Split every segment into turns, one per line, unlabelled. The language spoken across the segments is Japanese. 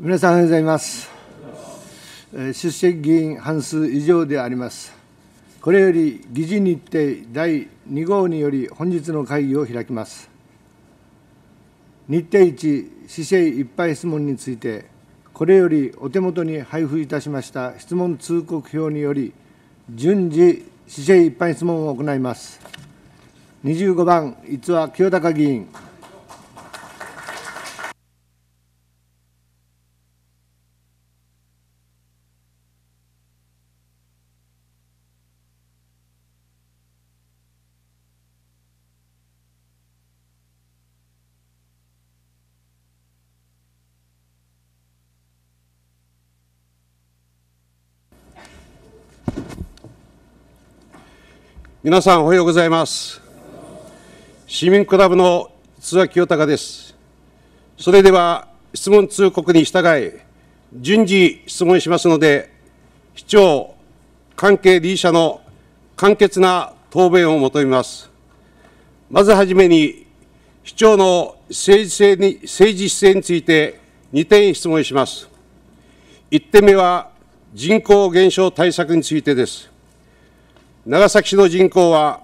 皆さんおはようございます出席議員半数以上でありますこれより議事日程第2号により本日の会議を開きます日程1市政いっぱい質問についてこれよりお手元に配布いたしました質問通告表により順次市政いっぱい質問を行います25番逸話清高議員
皆さんおはようございます市民クラブの津田清隆ですそれでは質問通告に従い順次質問しますので市長関係理事者の簡潔な答弁を求めますまずはじめに市長の政治性に政治姿勢について2点質問します1点目は人口減少対策についてです長崎市の人口は、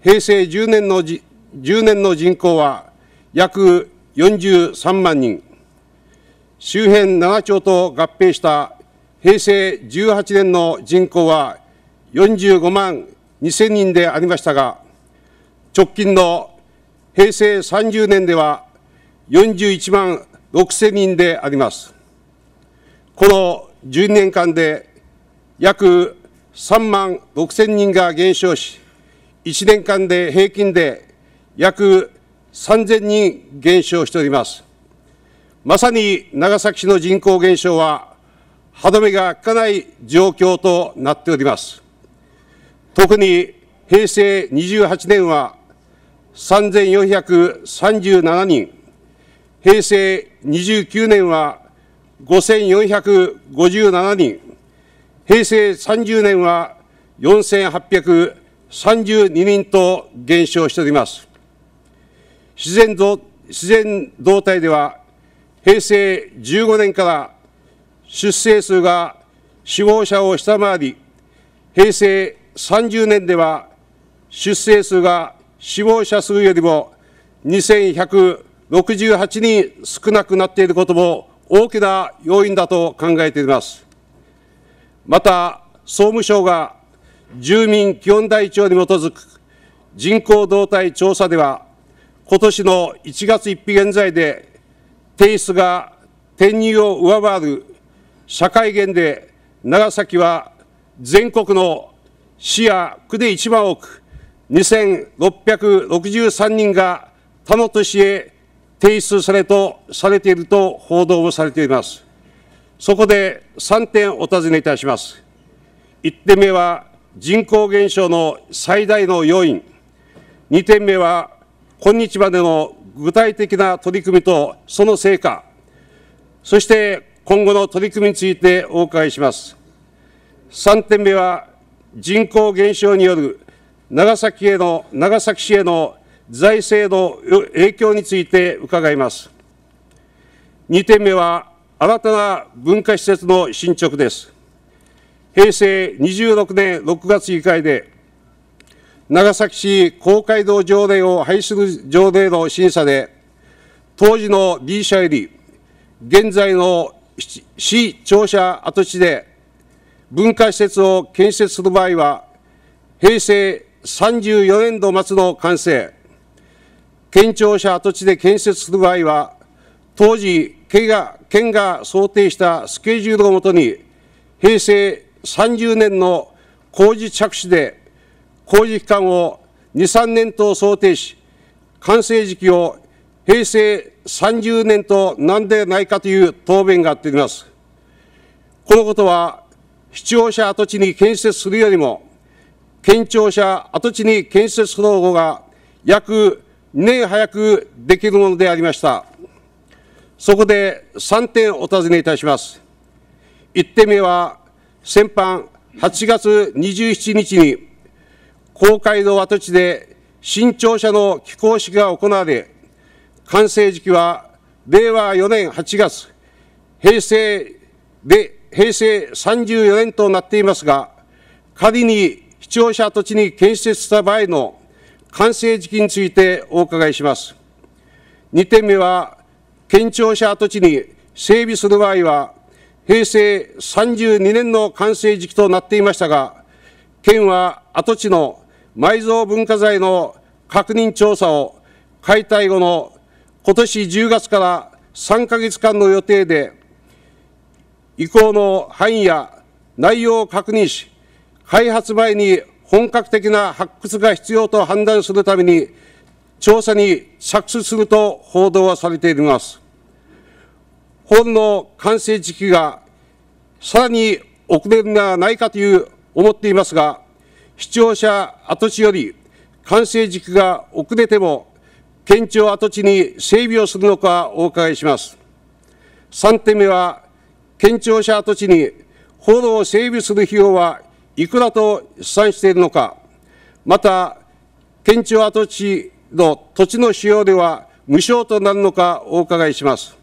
平成10年のじ10年の人口は約43万人、周辺7町と合併した平成18年の人口は45万2000人でありましたが、直近の平成30年では41万6000人であります。この12年間で約3万6000人が減少し、1年間で平均で約3000人減少しております。まさに長崎市の人口減少は、歯止めがかない状況となっております。特に平成28年は3437人、平成29年は5457人、平成30年は4832人と減少しております。自然自然動態では、平成15年から出生数が死亡者を下回り、平成30年では出生数が死亡者数よりも2168人少なくなっていることも大きな要因だと考えています。また、総務省が住民基本台帳に基づく人口動態調査では、今年の1月1日現在で、定出が転入を上回る社会減で、長崎は全国の市や区で一番多く、2663人が他の都市へ提出されとされていると報道をされています。そこで3点お尋ねいたします。1点目は人口減少の最大の要因、2点目は今日までの具体的な取り組みとその成果、そして今後の取り組みについてお伺いします。3点目は人口減少による長崎への長崎市への財政の影響について伺います。2点目は新たな文化施設の進捗です。平成26年6月議会で、長崎市公会堂条例を廃止する条例の審査で、当時の B 社より、現在の市庁舎跡地で文化施設を建設する場合は、平成34年度末の完成、県庁舎跡地で建設する場合は、当時県が、県が想定したスケジュールをもとに、平成30年の工事着手で、工事期間を2、3年と想定し、完成時期を平成30年となんでないかという答弁があってります。このことは、視聴者跡地に建設するよりも、県庁舎跡地に建設する方が約2年早くできるものでありました。そこで3点お尋ねいたします。1点目は、先般8月27日に、公会の跡地で新庁舎の起工式が行われ、完成時期は令和4年8月、平成で平成34年となっていますが、仮に視聴者土地に建設した場合の完成時期についてお伺いします。2点目は、県庁舎跡地に整備する場合は、平成32年の完成時期となっていましたが、県は跡地の埋蔵文化財の確認調査を解体後の今年10月から3ヶ月間の予定で、移行の範囲や内容を確認し、開発前に本格的な発掘が必要と判断するために、調査に着手すると報道はされています。本の完成時期がさらに遅れるはないかという思っていますが、視聴者跡地より完成時期が遅れても、県庁跡地に整備をするのかお伺いします。3点目は、県庁舎跡地に法路を整備する費用はいくらと試算しているのか、また、県庁跡地の土地の使用では無償となるのかお伺いします。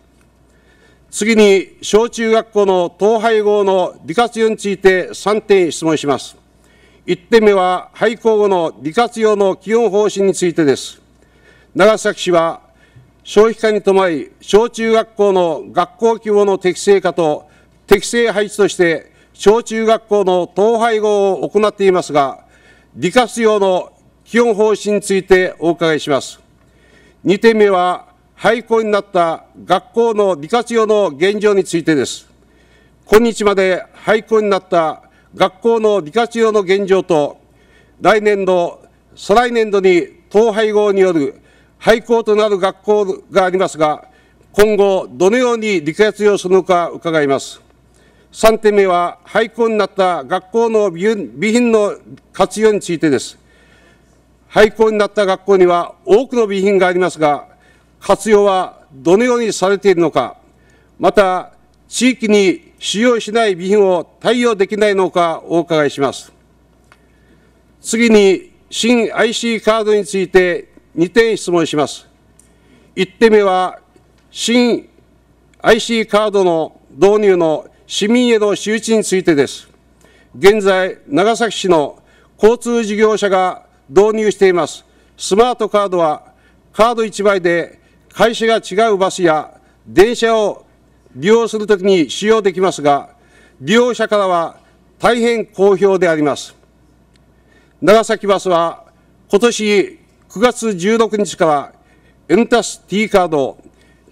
次に、小中学校の統廃合の利活用について3点質問します。1点目は、廃校後の利活用の基本方針についてです。長崎市は、消費化に伴い、小中学校の学校規模の適正化と適正配置として、小中学校の統廃合を行っていますが、利活用の基本方針についてお伺いします。2点目は、廃校になった学校の利活用の現状についてです。今日まで廃校になった学校の利活用の現状と、来年度、再来年度に統廃合による廃校となる学校がありますが、今後、どのように利活用するのか伺います。3点目は、廃校になった学校の備品の活用についてです。廃校になった学校には多くの備品がありますが、活用はどのようにされているのか、また地域に使用しない備品を対応できないのかお伺いします。次に新 IC カードについて2点質問します。1点目は新 IC カードの導入の市民への周知についてです。現在、長崎市の交通事業者が導入しています。スマートカードはカード1枚で会社が違うバスや電車を利用するときに使用できますが、利用者からは大変好評であります。長崎バスは今年9月16日から N タス T カード、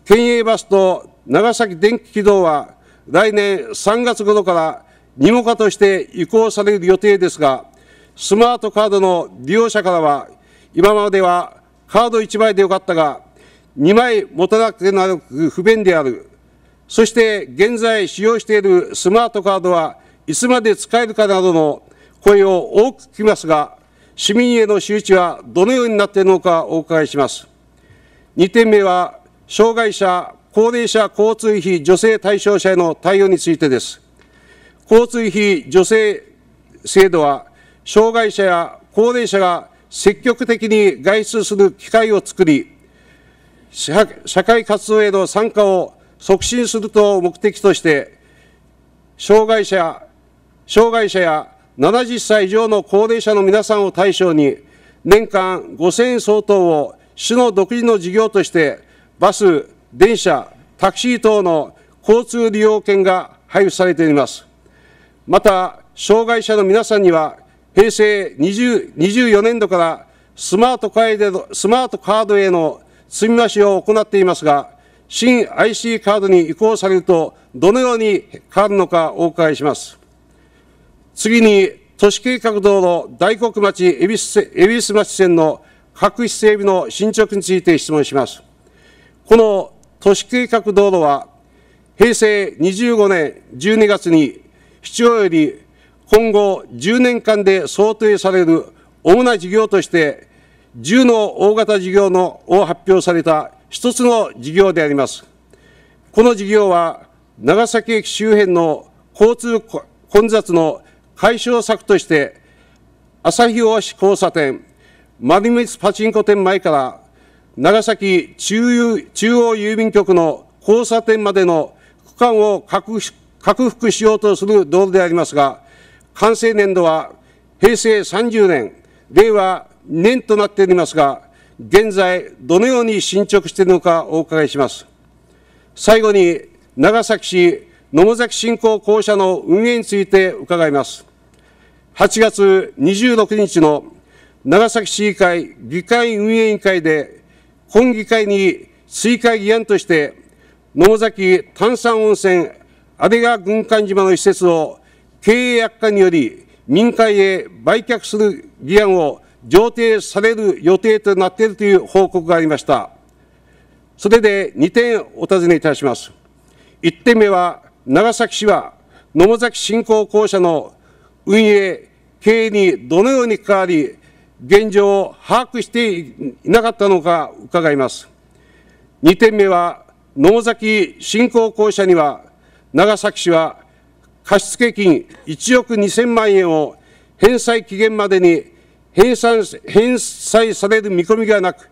県営バスと長崎電気軌道は来年3月頃から二務化として移行される予定ですが、スマートカードの利用者からは、今まではカード1枚でよかったが、2枚持たなくてなく不便である。そして現在使用しているスマートカードはいつまで使えるかなどの声を多く聞きますが、市民への周知はどのようになっているのかお伺いします。2点目は、障害者、高齢者交通費助成対象者への対応についてです。交通費助成制度は、障害者や高齢者が積極的に外出する機会を作り、社会活動への参加を促進すると目的として、障害者や、障害者や70歳以上の高齢者の皆さんを対象に、年間5000円相当を市の独自の事業として、バス、電車、タクシー等の交通利用券が配布されています。また、障害者の皆さんには、平成24年度からスマートカードへの積み増しを行っていますが、新 IC カードに移行されると、どのように変わるのかお伺いします。次に、都市計画道路大黒町恵比寿町線の各施整備の進捗について質問します。この都市計画道路は、平成25年12月に、市長より今後10年間で想定される主な事業として10の大型事業のを発表された一つの事業であります。この事業は、長崎駅周辺の交通混雑の解消策として、日大橋交差点、丸光パチンコ店前から、長崎中中央郵便局の交差点までの区間を拡幅しようとする道路でありますが、完成年度は平成30年、令和年となっておりますが、現在、どのように進捗しているのかお伺いします。最後に、長崎市野母崎振興公社の運営について伺います。8月26日の長崎市議会議会運営委員会で、本議会に追加議案として、野母崎炭酸温泉安倍川軍艦島の施設を経営悪化により民間へ売却する議案を上程される予定となっているという報告がありました。それで2点お尋ねいたします。1点目は、長崎市は野母崎振興公社の運営、経営にどのように関わり、現状を把握していなかったのか伺います。2点目は、野母崎振興公社には、長崎市は貸付金1億2000万円を返済期限までに返済返済される見込みがなく、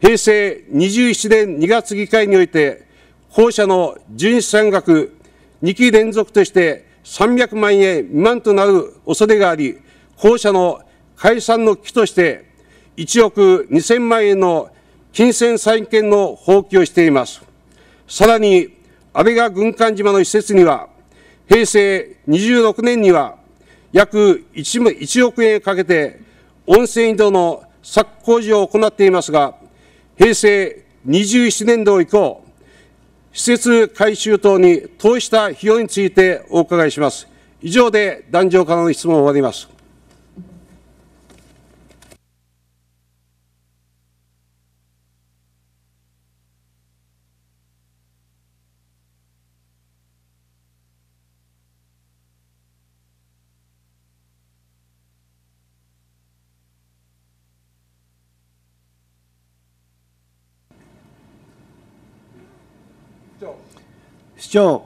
平成27年2月議会において、後者の純資産額2期連続として300万円未満となる恐れがあり、後者の解散の危機として、1億2000万円の金銭債権の放棄をしています。さらに、安倍川軍艦島の施設には、平成26年には約 1, 1億円かけて温泉井戸の削工事を行っていますが、平成27年度以降、施設改修等に投資した費用についてお伺いします。以上で壇上からの質問を終わります。長おはよ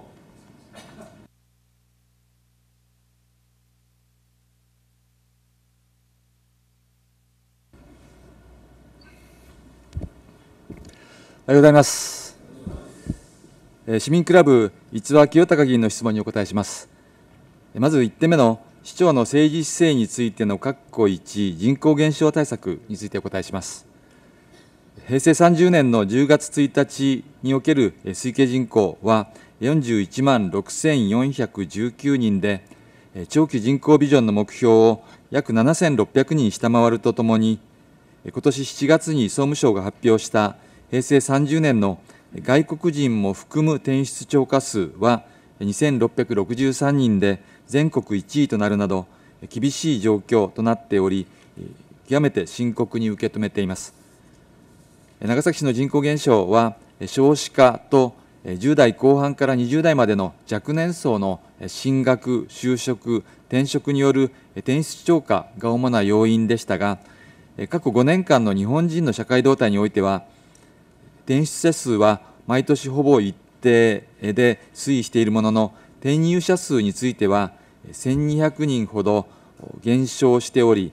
うございます。市民クラブ、逸話清隆議員の質問にお答えします。まず1点目の市長の政治姿勢についての括弧1、人口減少対策についてお答えします。平成30年の10月1日における推計人口は、41万6419人で、長期人口ビジョンの目標を約7600人下回るとともに、今年7月に総務省が発表した平成30年の外国人も含む転出超過数は2663人で全国1位となるなど、厳しい状況となっており、極めて深刻に受け止めています。長崎市の人口減少は少子化と10代後半から20代までの若年層の進学、就職、転職による転出超過が主な要因でしたが、過去5年間の日本人の社会動態においては、転出者数は毎年ほぼ一定で推移しているものの、転入者数については1200人ほど減少しており、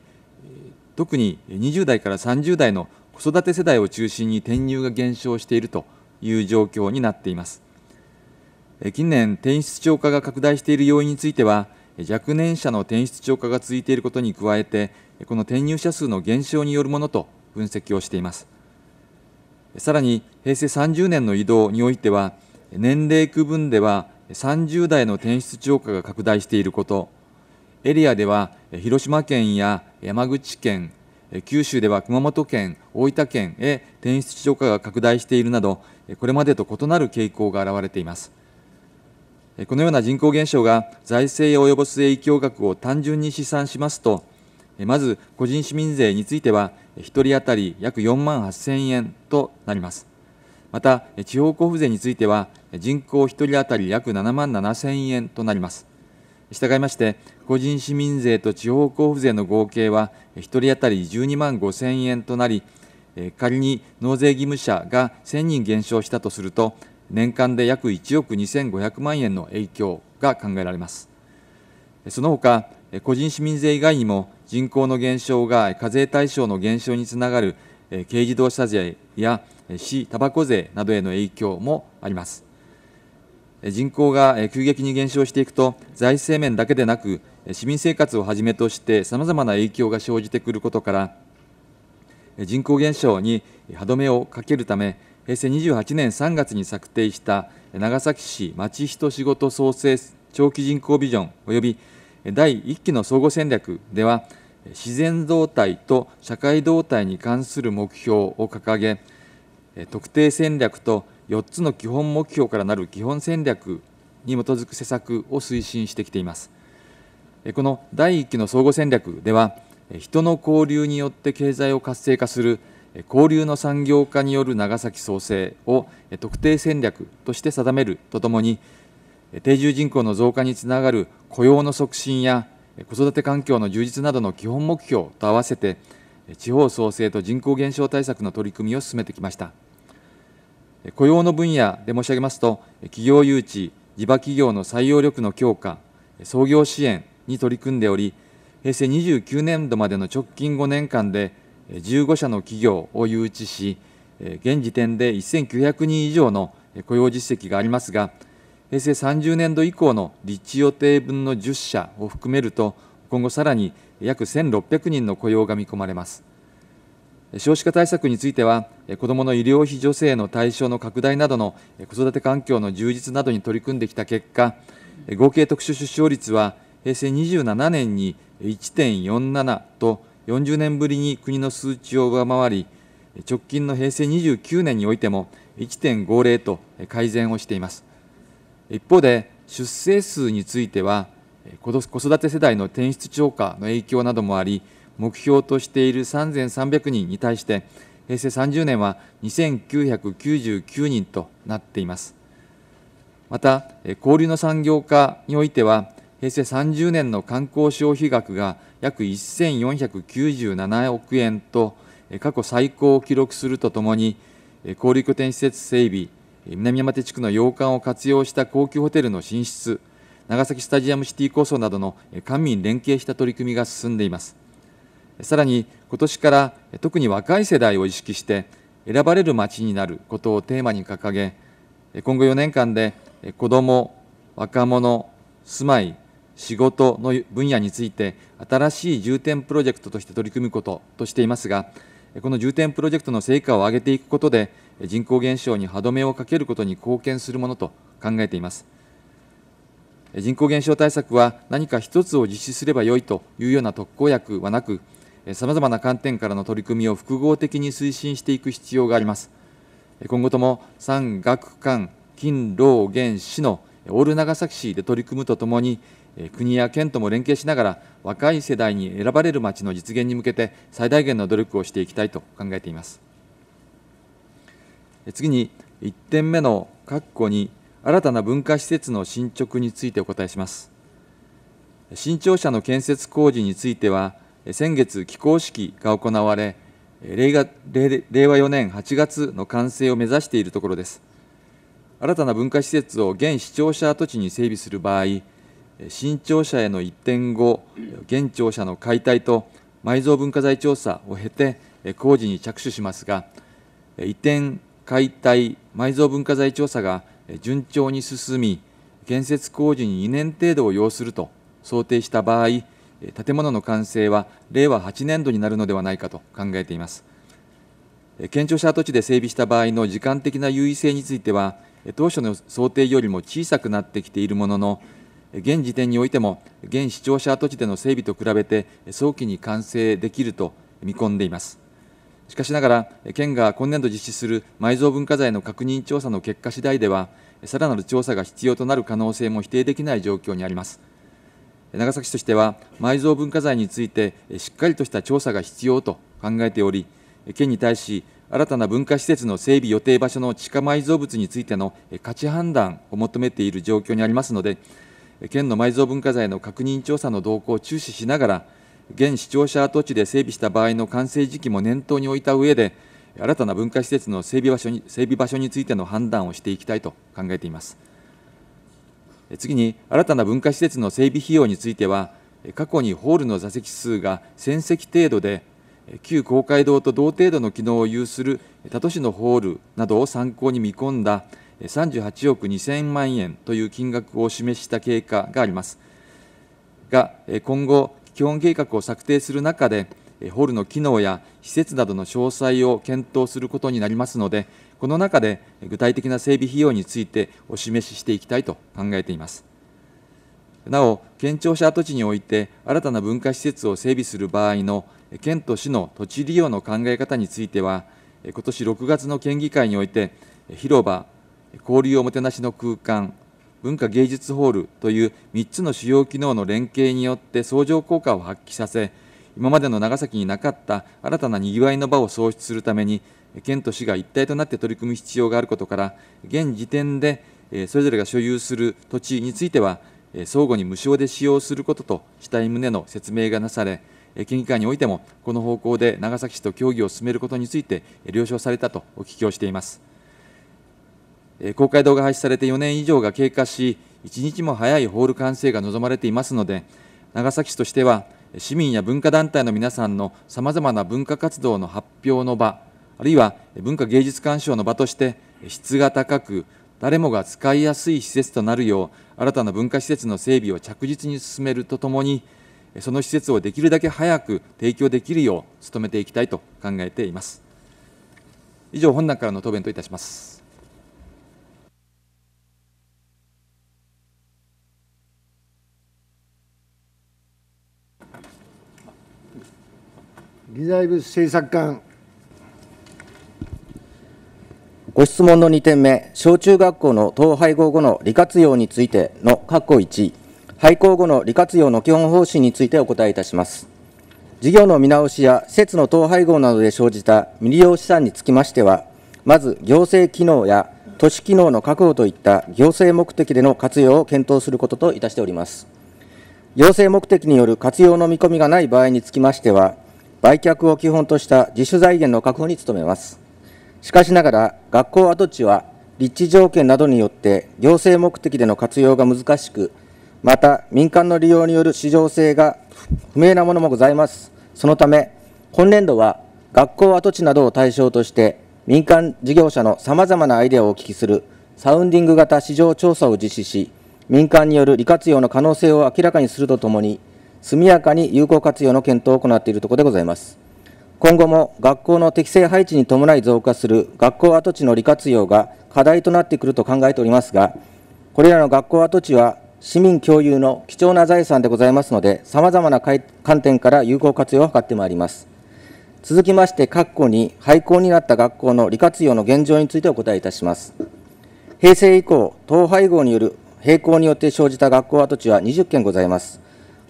特に20代から30代の子育て世代を中心に転入が減少しているという状況になっています。近年、転出超過が拡大している要因については、若年者の転出超過が続いていることに加えて、この転入者数の減少によるものと分析をしています。さらに、平成30年の移動においては、年齢区分では30代の転出超過が拡大していること、エリアでは広島県や山口県、九州では熊本県、大分県へ転出超過が拡大しているなど、これまでと異なる傾向が現れています。このような人口減少が財政へ及ぼす影響額を単純に試算しますと、まず個人市民税については、1人当たり約4万8000円となります。また、地方交付税については、人口1人当たり約7万7000円となります。従いまして、個人市民税と地方交付税の合計は、1人当たり12万5千円となり、仮に納税義務者が1000人減少したとすると、年間で約1億2500万円の影響が考えられます。そのほ他、個人市民税以外にも、人口の減少が課税対象の減少につながる軽自動車税や市タバコ税などへの影響もあります。人口が急激に減少していくと、財政面だけでなく、市民生活をはじめとしてさまざまな影響が生じてくることから人口減少に歯止めをかけるため平成28年3月に策定した長崎市町人仕事創生長期人口ビジョン及び第1期の総合戦略では自然動態と社会動態に関する目標を掲げ特定戦略と4つの基本目標からなる基本戦略に基づく施策を推進してきています。この第1期の総合戦略では、人の交流によって経済を活性化する交流の産業化による長崎創生を特定戦略として定めるとともに、定住人口の増加につながる雇用の促進や子育て環境の充実などの基本目標と合わせて、地方創生と人口減少対策の取り組みを進めてきました。雇用の分野で申し上げますと、企業誘致、地場企業の採用力の強化、創業支援、に取り組んでおり、平成29年度までの直近5年間で、15社の企業を誘致し、現時点で1900人以上の雇用実績がありますが、平成30年度以降の立地予定分の10社を含めると、今後さらに約1600人の雇用が見込まれます。少子化対策については、子どもの医療費助成の対象の拡大などの子育て環境の充実などに取り組んできた結果、合計特殊出生率は平成27年に1.47と40年ぶりに国の数値を上回り、直近の平成29年においても1.50と改善をしています。一方で、出生数については、子育て世代の転出超過の影響などもあり、目標としている3300人に対して、平成30年は2999人となっています。また、交流の産業化においては、平成30年の観光消費額が約1497億円と過去最高を記録するとともに交流拠点施設整備南山手地区の洋館を活用した高級ホテルの進出長崎スタジアムシティ構想などの官民連携した取り組みが進んでいますさらに今年から特に若い世代を意識して選ばれる街になることをテーマに掲げ今後4年間で子ども若者住まい仕事の分野について、新しい重点プロジェクトとして取り組むこととしていますが、この重点プロジェクトの成果を上げていくことで、人口減少に歯止めをかけることに貢献するものと考えています。人口減少対策は何か一つを実施すればよいというような特効薬はなく、さまざまな観点からの取り組みを複合的に推進していく必要があります。今後とも産学官、勤労現市のオール長崎市で取り組むとともに、国や県とも連携しながら、若い世代に選ばれる街の実現に向けて、最大限の努力をしていきたいと考えています。次に、1点目の括弧に、新たな文化施設の進捗についてお答えします。新庁舎の建設工事については、先月、起工式が行われ、令和4年8月の完成を目指しているところです。新たな文化施設を現市庁舎跡地に整備する場合、新庁舎への移転後現庁舎の解体と埋蔵文化財調査を経て工事に着手しますが移転解体埋蔵文化財調査が順調に進み建設工事に2年程度を要すると想定した場合建物の完成は令和8年度になるのではないかと考えています県庁舎跡地で整備した場合の時間的な優位性については当初の想定よりも小さくなってきているものの現時点においても、現市庁舎跡地での整備と比べて、早期に完成できると見込んでいます。しかしながら、県が今年度実施する埋蔵文化財の確認調査の結果次第では、さらなる調査が必要となる可能性も否定できない状況にあります。長崎市としては、埋蔵文化財についてしっかりとした調査が必要と考えており、県に対し、新たな文化施設の整備予定場所の地下埋蔵物についての価値判断を求めている状況にありますので、県の埋蔵文化財の確認調査の動向を注視しながら、現市庁舎跡地で整備した場合の完成時期も念頭に置いた上で、新たな文化施設の整備場所に整備場所についての判断をしていきたいと考えています。次に、新たな文化施設の整備費用については、過去にホールの座席数が1000席程度で、旧公会堂と同程度の機能を有する他都市のホールなどを参考に見込んだ38億2000万円という金額を示した経過がありますが今後基本計画を策定する中でホールの機能や施設などの詳細を検討することになりますのでこの中で具体的な整備費用についてお示ししていきたいと考えていますなお県庁舎跡地において新たな文化施設を整備する場合の県と市の土地利用の考え方については今年6月の県議会において広場交流おもてなしの空間文化芸術ホールという3つの主要機能の連携によって相乗効果を発揮させ今までの長崎になかった新たなにぎわいの場を創出するために県と市が一体となって取り組む必要があることから現時点でそれぞれが所有する土地については相互に無償で使用することとしたい旨の説明がなされ県議会においてもこの方向で長崎市と協議を進めることについて了承されたとお聞きをしています。公開動画廃止されて4年以上が経過し、一日も早いホール完成が望まれていますので、長崎市としては、市民や文化団体の皆さんのさまざまな文化活動の発表の場、あるいは文化芸術鑑賞の場として、質が高く、誰もが使いやすい施設となるよう、新たな文化施設の整備を着実に進めるとともに、その施設をできるだけ早く提供できるよう努めていきたいと考えています。以上、本段からの答弁といたします。
理財部政策官。ご質問の2点目、小中学校の統廃合後の利活用についての括弧1、廃校後の利活用の基本方針についてお答えいたします。事業の見直しや施設の統廃合などで生じた未利用資産につきましては、まず行政機能や都市機能の確保といった行政目的での活用を検討することといたしております。行政目的による活用の見込みがない場合につきましては、売却を基本とした自主財源の確保に努めます。しかしながら、学校跡地は立地条件などによって行政目的での活用が難しく、また民間の利用による市場性が不明なものもございます。そのため、今年度は学校跡地などを対象として、民間事業者のさまざまなアイデアをお聞きするサウンディング型市場調査を実施し、民間による利活用の可能性を明らかにするとともに、速やかに有効活用の検討を行っているところでございます。今後も学校の適正配置に伴い増加する学校跡地の利活用が課題となってくると考えておりますが、これらの学校跡地は市民共有の貴重な財産でございますので、さまざまな観点から有効活用を図ってまいります。続きまして、括弧に廃校になった学校の利活用の現状についてお答えいたします。平成以降、統廃合による閉校によって生じた学校跡地は20件ございます。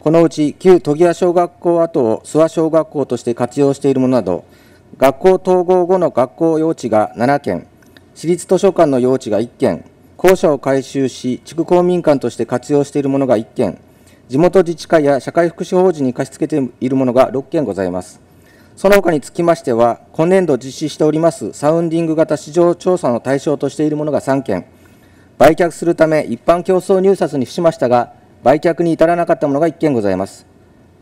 このうち旧議屋小学校跡を諏訪小学校として活用しているものなど、学校統合後の学校用地が7件、私立図書館の用地が1件、校舎を改修し、地区公民館として活用しているものが1件、地元自治会や社会福祉法人に貸し付けているものが6件ございます。その他につきましては、今年度実施しておりますサウンディング型市場調査の対象としているものが3件、売却するため一般競争入札に付しましたが、売却に至らなかったものが1件ございます。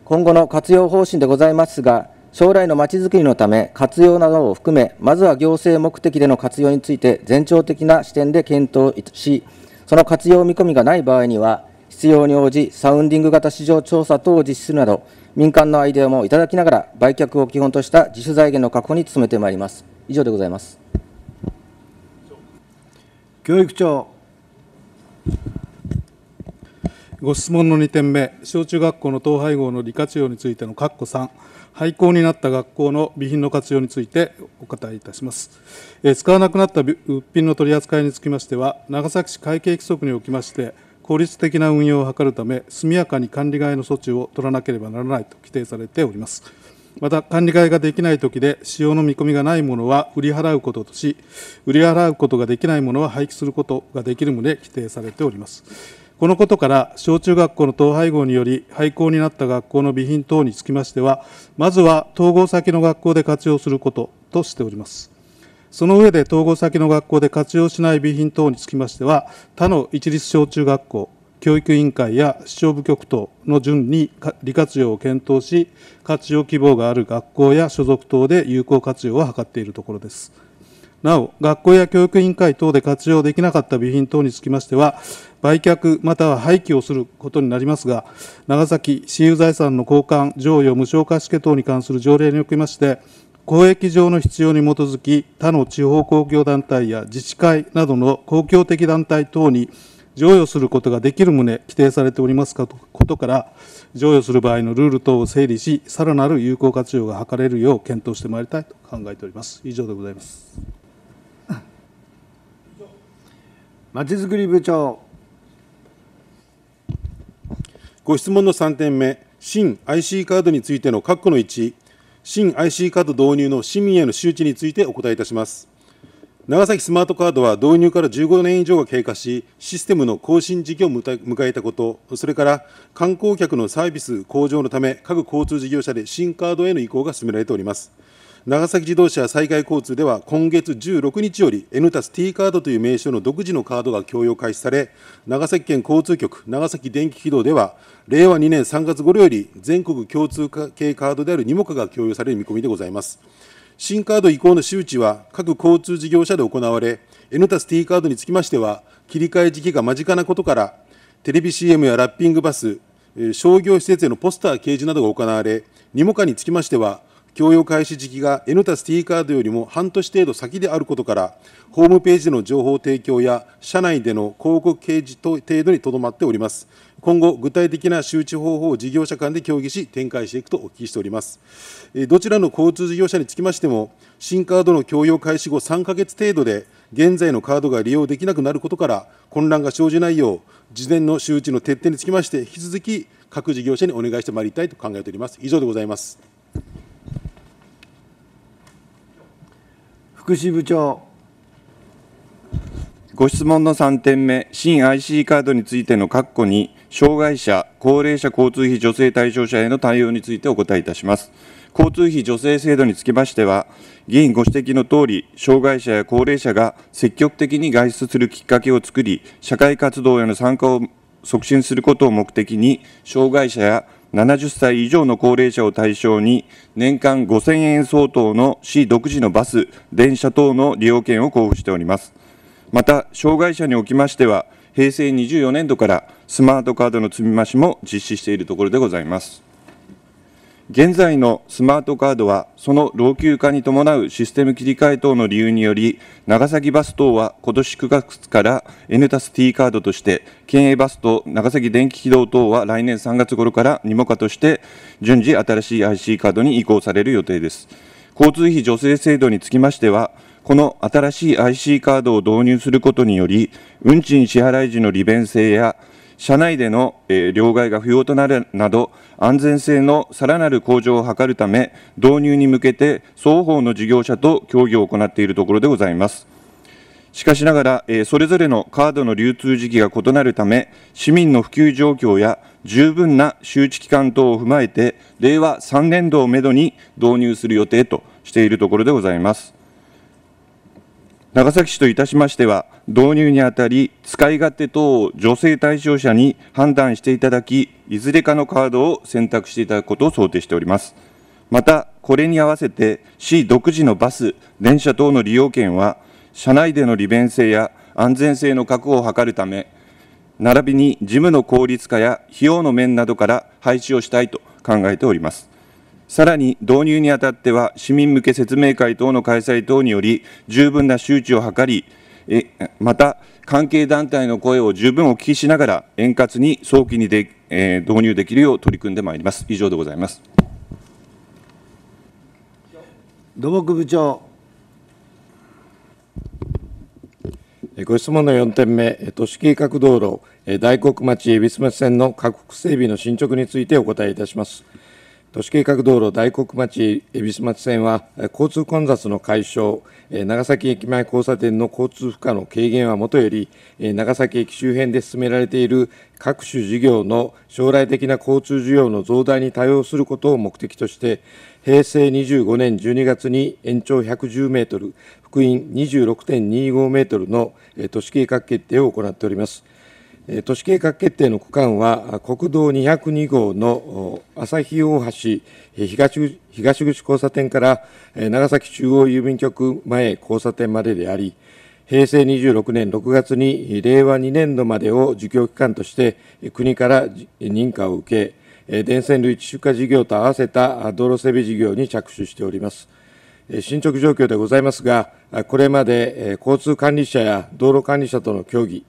今後の活用方針でございますが、将来のまちづくりのため、活用などを含め、まずは行政目的での活用について全兆的な視点で検討し、その活用見込みがない場合には、必要に応じ、サウンディング型市場調査等を実施するなど、民間のアイデアもいただきながら、売却を基本とした自主財源の確保に努めてまいります。以上でございます。教育長。ご質問の2点目、小
中学校の統廃合の利活用についての括弧3、廃校になった学校の備品の活用についてお答えいたします。え使わなくなった物品の取り扱いにつきましては、長崎市会計規則におきまして、効率的な運用を図るため、速やかに管理外の措置を取らなければならないと規定されております。また、管理えができないときで、使用の見込みがないものは売り払うこととし、売り払うことができないものは廃棄することができる旨、規定されております。このことから、小中学校の統廃合により廃校になった学校の備品等につきましては、まずは統合先の学校で活用することとしております。その上で、統合先の学校で活用しない備品等につきましては、他の一律小中学校、教育委員会や市長部局等の順に利活用を検討し、活用希望がある学校や所属等で有効活用を図っているところです。なお、学校や教育委員会等で活用できなかった備品等につきましては、売却または廃棄をすることになりますが、長崎私有財産の交換、譲与、無償貸付等に関する条例におきまして、公益上の必要に基づき、他の地方公共団体や自治会などの公共的団体等に譲与することができる旨、規定されておりますことから、譲与する場合のルール等を整理し、さらなる有効活用が図れるよう検討してまいりたいと考えております。以上でございます。
まちづくり部長ご質問の3点目新 IC カードについての括弧の1新 IC カード導入の市民への周知についてお答えいたします長崎スマートカードは導入から15年以上が経過し、システムの更新時期を迎えたこと、それから観光客のサービス向上のため、各交通事業者で新カードへの移行が進められております。長崎自動車災害交通では今月16日より N タス T カードという名称の独自のカードが供与開始され、長崎県交通局長崎電気軌道では、令和2年3月頃より全国共通系カードであるニモカが供与される見込みでございます。新カード移行の周知は各交通事業者で行われ、N タス T カードにつきましては、切り替え時期が間近なことから、テレビ CM やラッピングバス、商業施設へのポスター掲示などが行われ、にもかにつきましては、供与開始時期が N たす T カードよりも半年程度先であることから、ホームページでの情報提供や、社内での広告掲示と程度にとどまっております。今後、具体的な周知方法を事業者間で協議し、展開していくとお聞きしております。どちらの交通事業者につきましても、新カードの供与開始後3ヶ月程度で、現在のカードが利用できなくなることから、混乱が生じないよう、事前の周知の徹底につきまして、引き続き各事業者にお願いしてまいりたいと考えております。以上でございます。
福祉部長ご質問の3点目、新 IC カードについての括弧に、障害者、高齢者交通費助成対象者への対応についてお答えいたします。交通費助成制度につきましては、議員ご指摘のとおり、障害者や高齢者が積極的に外出するきっかけを作り、社会活動への参加を促進することを目的に、障害者や70歳以上の高齢者を対象に、年間5000円相当の市独自のバス、電車等の利用券を交付しております。また、障害者におきましては、平成24年度からスマートカードの積み増しも実施しているところでございます。現在のスマートカードは、その老朽化に伴うシステム切り替え等の理由により、長崎バス等は今年9月から N タス T カードとして、県営バスと長崎電気軌道等は来年3月頃からにモカとして、順次新しい IC カードに移行される予定です。交通費助成制度につきましては、この新しい IC カードを導入することにより、運賃支払い時の利便性や車内での、えー、両替が不要となるなど、安全性のさらなる向上を図るため、導入に向けて双方の事業者と協議を行っているところでございます。しかしながら、えー、それぞれのカードの流通時期が異なるため、市民の普及状況や十分な周知期間等を踏まえて、令和3年度をめどに導入する予定としているところでございます。長崎市といたしましては、導入にあたり、使い勝手等を女性対象者に判断していただき、いずれかのカードを選択していただくことを想定しております。また、これに合わせて、市独自のバス、電車等の利用券は、車内での利便性や安全性の確保を図るため、並びに事務の効率化や費用の面などから廃止をしたいと考えております。さらに導入にあたっては、市民向け説明会等の開催等により、十分な周知を図り、また、関係団体の声を十分お聞きしながら、円滑に早期にで、えー、導入できるよう取り組んでまいります。以上でございます。土木部長。ご質問の4点
目、都市計画道路、大黒町恵比寿町線の各腹整備の進捗についてお答えいたします。都市計画道路大黒町恵比寿町線は、交通混雑の解消、長崎駅前交差点の交通負荷の軽減はもとより、長崎駅周辺で進められている各種事業の将来的な交通需要の増大に対応することを目的として、平成25年12月に延長110メートル、福音26.25メートルの都市計画決定を行っております。都市計画決定の区間は、国道202号の旭大橋東東口交差点から長崎中央郵便局前交差点までであり、平成26年6月に令和2年度までを受教期間として国から認可を受け、電線類地出荷事業と合わせた道路整備事業に着手しております。進捗状況でございますが、これまで交通管理者や道路管理者との協議、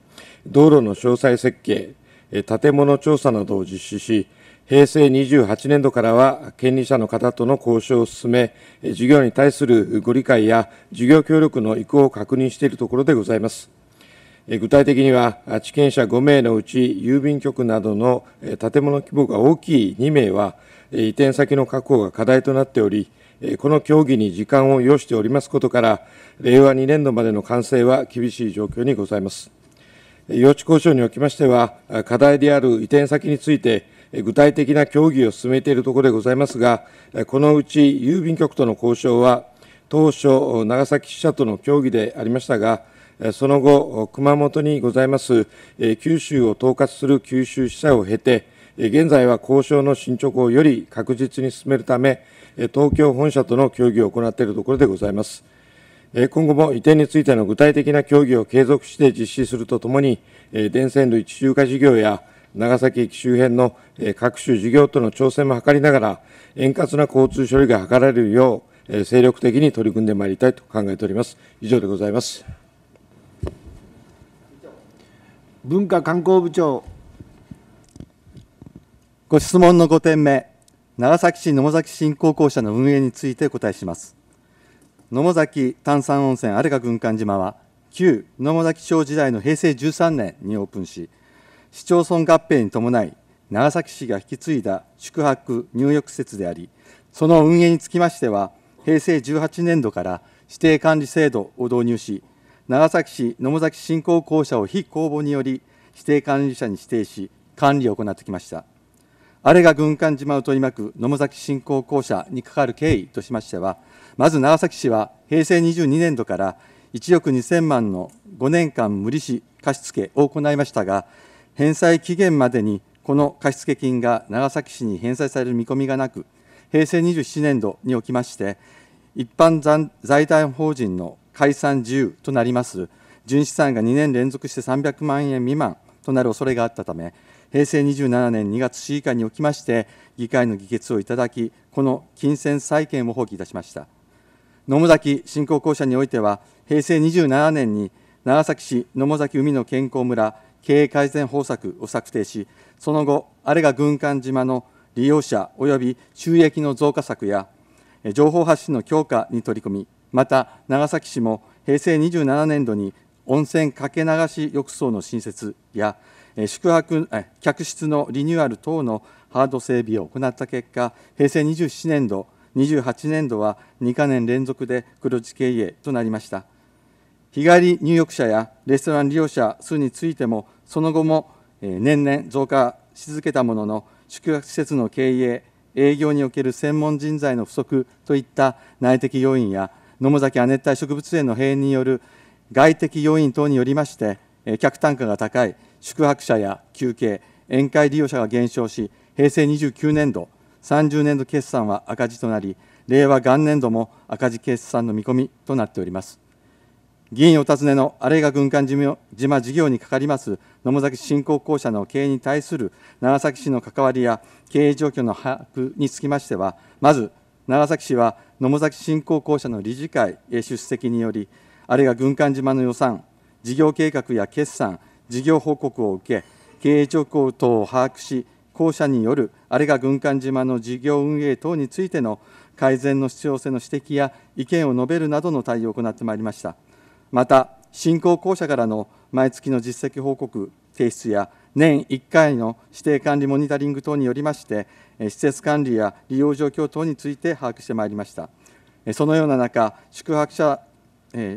道路の詳細設計、建物調査などを実施し、平成28年度からは権利者の方との交渉を進め、事業に対するご理解や事業協力の意向を確認しているところでございます。具体的には、地権者5名のうち、郵便局などの建物規模が大きい2名は、移転先の確保が課題となっており、この協議に時間を要しておりますことから、令和2年度までの完成は厳しい状況にございます。用地交渉におきましては、課題である移転先について、具体的な協議を進めているところでございますが、このうち郵便局との交渉は、当初、長崎支社との協議でありましたが、その後、熊本にございます九州を統括する九州支社を経て、現在は交渉の進捗をより確実に進めるため、東京本社との協議を行っているところでございます。今後も移転についての具体的な協議を継続して実施するとともに、電線類地中化事業や長崎駅周辺の各種事業との調整も図りながら、円滑な交通処理が図られるよう、精力的に取り組んでまいりたいと考えております。以上でございます。
文化観光部長。ご質問の5点目、長崎市野崎振興公社の運営についてお答えします。野母崎炭酸温泉有賀軍艦島は旧野母崎町時代の平成13年にオープンし市町村合併に伴い長崎市が引き継いだ宿泊入浴施設でありその運営につきましては平成18年度から指定管理制度を導入し長崎市野母崎振興公社を非公募により指定管理者に指定し管理を行ってきましたあれが軍艦島を取り巻く野母崎振興公社にかかる経緯としましてはまず長崎市は平成22年度から1億2000万の5年間無利子貸付を行いましたが、返済期限までにこの貸付金が長崎市に返済される見込みがなく、平成27年度におきまして、一般財団法人の解散自由となります純資産が2年連続して300万円未満となる恐れがあったため、平成27年2月市議会におきまして、議会の議決をいただき、この金銭債権を放棄いたしました。野崎振興公社においては、平成27年に長崎市野崎海の健康村経営改善方策を策定し、その後、あれが軍艦島の利用者及び収益の増加策や、情報発信の強化に取り組み、また長崎市も平成27年度に温泉かけ流し浴槽の新設や、宿泊客室のリニューアル等のハード整備を行った結果、平成27年度、28年度は2か年連続で黒字経営となりました。日帰り入浴者やレストラン利用者数についても、その後も年々増加し続けたものの、宿泊施設の経営、営業における専門人材の不足といった内的要因や、野母崎亜熱帯植物園の閉園による外的要因等によりまして、客単価が高い宿泊者や休憩、宴会利用者が減少し、平成29年度、30年度決算は赤字となり、令和元年度も赤字決算の見込みとなっております。議員お尋ねのあれが軍艦島事業にかかります野崎振興公社の経営に対する長崎市の関わりや経営状況の把握につきましては、まず長崎市は野崎振興公社の理事会へ出席により、あれが軍艦島の予算、事業計画や決算、事業報告を受け、経営状況等を把握し、公社によるあれが軍艦島の事業運営等についての改善の必要性の指摘や意見を述べるなどの対応を行ってまいりました。また、新興公社からの毎月の実績報告提出や、年1回の指定管理モニタリング等によりまして、施設管理や利用状況等について把握してまいりました。そのような中、宿泊者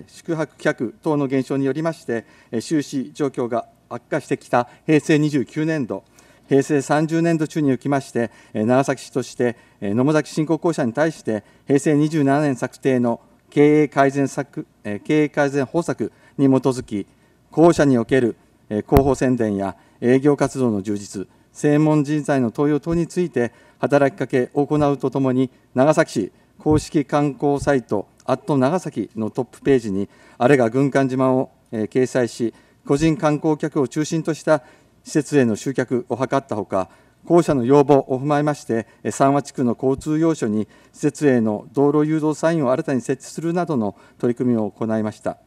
宿泊客等の減少によりまして、収支状況が悪化してきた平成29年度、平成30年度中におきまして、長崎市として野母崎振興公社に対して、平成27年策定の経営改善策経営改善方策に基づき、公社における広報宣伝や営業活動の充実、専門人材の登用等について、働きかけを行うとともに、長崎市公式観光サイト、アット長崎のトップページに、あれが軍艦島を掲載し、個人観光客を中心とした施設への集客を図ったほか、校舎の要望を踏まえまして、三和地区の交通要所に施設への道路誘導サインを新たに設置するなどの取り組みを行いました。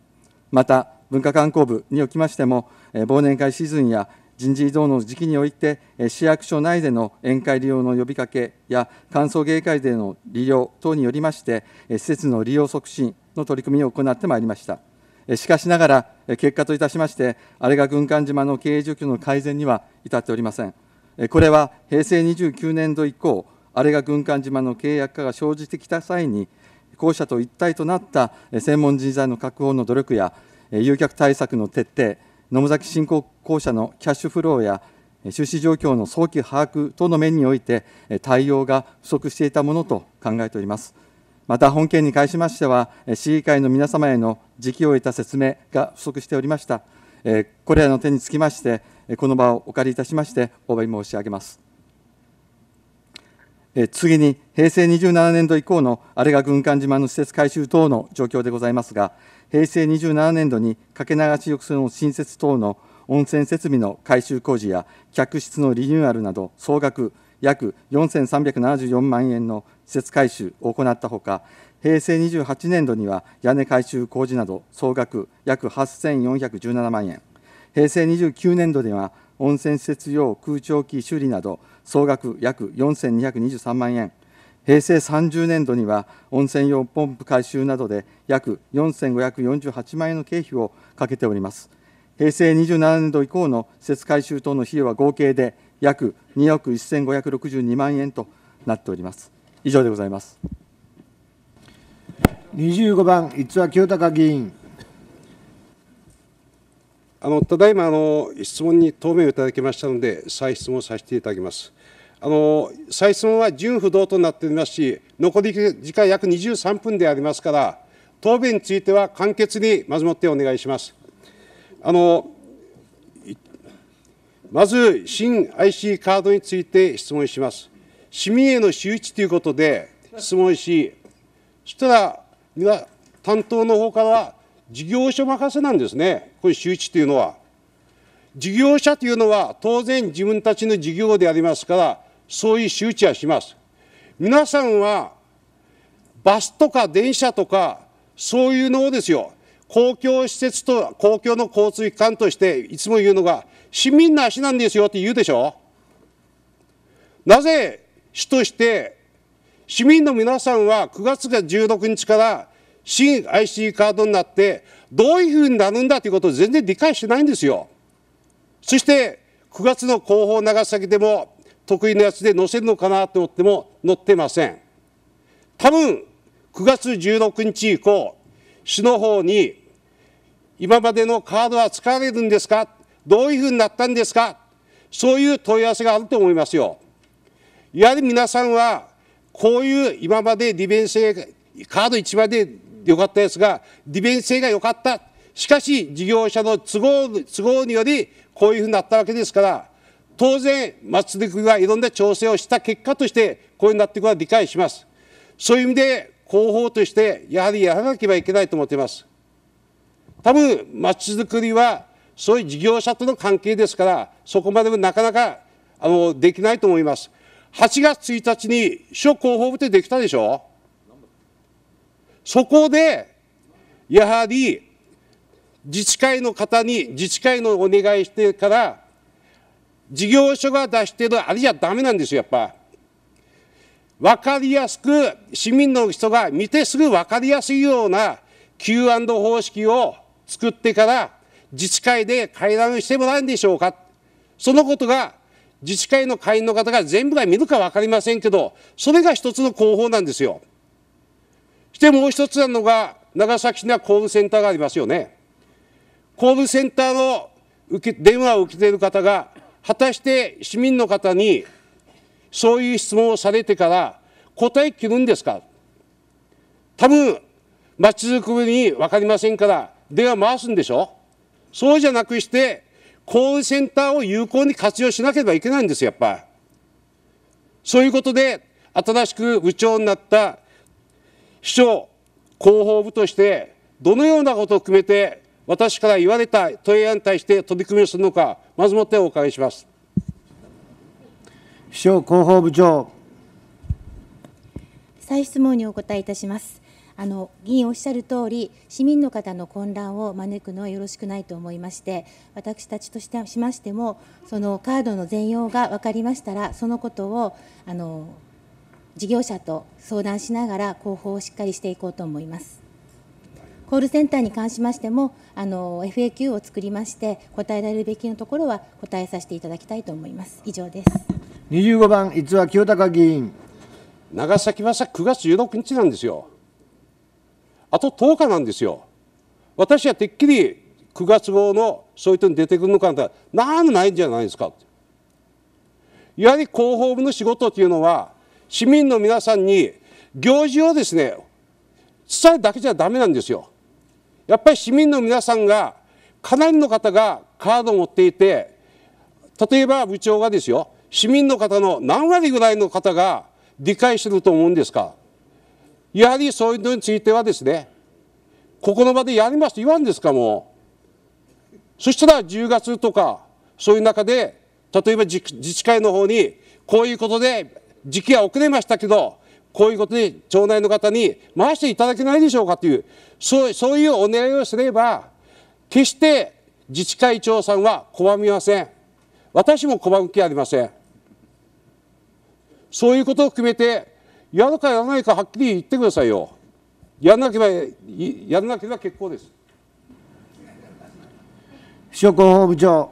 また、文化観光部におきましても、忘年会シーズンや人事異動の時期において、市役所内での宴会利用の呼びかけや、歓送迎会での利用等によりまして、施設の利用促進の取り組みを行ってまいりました。しかしながら、結果といたしまして、あれが軍艦島の経営状況の改善には至っておりません。これは平成29年度以降、あれが軍艦島の契約化が生じてきた際に、校舎と一体となった専門人材の確保の努力や、誘客対策の徹底、野崎振興公社のキャッシュフローや出資状況の早期把握等の面において、対応が不足していたものと考えております。また本件に関しましては、市議会の皆様への時期を得た説明が不足しておりました。これらの点につきまして、この場をお借りいたしまして、お詫び申し上げます。次に、平成27年度以降のあれが軍艦島の施設改修等の状況でございますが、平成27年度にかけ流し浴槽の新設等の温泉設備の改修工事や客室のリニューアルなど総額約4374万円の施設改修を行ったほか、平成28年度には屋根改修工事など総額約8417万円、平成29年度には温泉施設用空調機修理など総額約4223万円、平成30年度には温泉用ポンプ改修などで約4548万円の経費をかけております。平成27年度以降の施設改修等の費用は合計で約2億1562万円となっております。以上でございます。25番、逸話清隆議員。あのただいまあ
の質問に答弁いただきましたので、再質問させていただきます。あの再質問は順不動となっておりますし、残り時間約23分でありますから、答弁については簡潔にまずもってお願いします。あのまず、新 IC カードについて質問します。市民への周知ということで質問し、そしたら、担当の方から事業所任せなんですね、これ、周知というのは。事業者というのは、当然自分たちの事業でありますから、そういう周知はします。皆さんは、バスとか電車とか、そういうのをですよ、公共施設と公共の交通機関として、いつも言うのが、市民の足なんですよって言うでしょなぜ主として市民の皆さんは9月が16日から新 IC カードになってどういうふうになるんだということを全然理解してないんですよ。そして9月の広報長崎でも得意なやつで載せるのかなと思っても載ってません。多分9月16日以降、市の方に今までのカードは使われるんですかどういうふうになったんですかそういう問い合わせがあると思いますよ。やはり皆さんは、こういう今まで利便性、カード1枚で良かったですが、利便性が良かった。しかし、事業者の都合都合により、こういうふうになったわけですから、当然、松戸りがいろんな調整をした結果として、こういうなっていくことは理解します。そういう意味で、広報として、やはりやらなければいけないと思っています。多分、まちづくりは、そういう事業者との関係ですから、そこまでもなかなかあのできないと思います。8月1日に諸広報部ってできたでしょそこで、やはり自治会の方に自治会のお願いしてから、事業所が出しているあれじゃだめなんですよ、やっぱ。わかりやすく、市民の人が見てすぐわかりやすいような Q&A 方式を作ってから、自治会で会談してもらえんでしょうか。そのことが自治会の会員の方が全部が見るか分かりませんけど、それが一つの広報なんですよ。してもう一つなのが、長崎市にはコールセンターがありますよね。コールセンターの受け電話を受けている方が、果たして市民の方にそういう質問をされてから答え切るんですか多分、街づくりに分かりませんから、電話回すんでしょそうじゃなくして、コールセンターを有効に活用しなければいけないんですやっぱ。そういうことで、新しく部長になった秘書広報部として、どのようなことを含めて、私から言われた問い合わせに対して取り組みをするのか、まずもってお伺いします。
秘書広報部長。
再質問にお答えいたします。あの議員おっしゃる通り、市民の方の混乱を招くのはよろしくないと思いまして、私たちとしてしましても、そのカードの全容が分かりましたら、そのことをあの事業者と相談しながら、広報をしっかりしていこうと思います。コールセンターに関しましても、あの FAQ を作りまして、答えられるべきのところは答えさせていただきたいと思います。以上です。
25番、逸話清高議員。長崎はさ9月16日なんですよ。あと10日なんですよ。私はてっきり9月号のそういう人に出てくるのかななんもないんじゃないですか。やはり広報部の仕事というのは、市民の皆さんに行事をですね、伝えるだけじゃダメなんですよ。やっぱり市民の皆さんが、かなりの方がカードを持っていて、例えば部長がですよ、市民の方の何割ぐらいの方が理解してると思うんですかやはりそういうのについてはですね、ここの場でやりますと言わんですか、もう。そしたら10月とか、そういう中で、例えば自治会の方に、こういうことで時期は遅れましたけど、こういうことで町内の方に回していただけないでしょうかという、そうそういうお願いをすれば、決して自治会長さんは拒みません。私も拒む気ありません。そういうことを含めて、やるかやらないかはっきり言ってくださいよ。やらなければ、やらなければ結構です。
秘書広報部長。